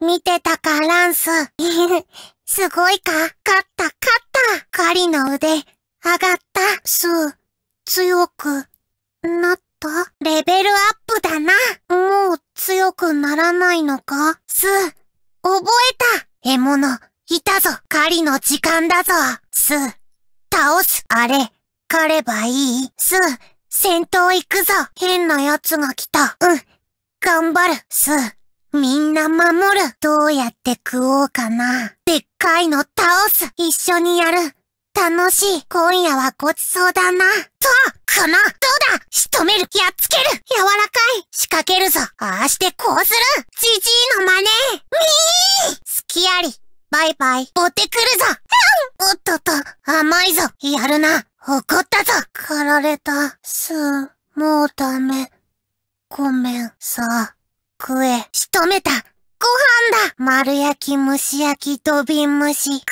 見てたか、ランス。すごいか勝った、勝った狩りの腕、上がった。ー強く、なった。レベルアップだな。もう強くならないのかす、覚えた。獲物、いたぞ。狩りの時間だぞ。す、倒す。あれ、狩ればいいす、戦闘行くぞ。変な奴が来た。うん、頑張る。す、みんな守る。どうやって食おうかな。でっかいの倒す。一緒にやる。楽しい。今夜はごちそうだな。と、この、どうだ仕留めるやっつける柔らかい仕掛けるぞああしてこうするじじいの真似みー好きありバイバイ持ってくるぞおっとっと甘いぞやるな怒ったぞかられたすもうダメごめんさ食え。仕留めた。ご飯だ丸焼き、蒸し焼き、土瓶蒸し。食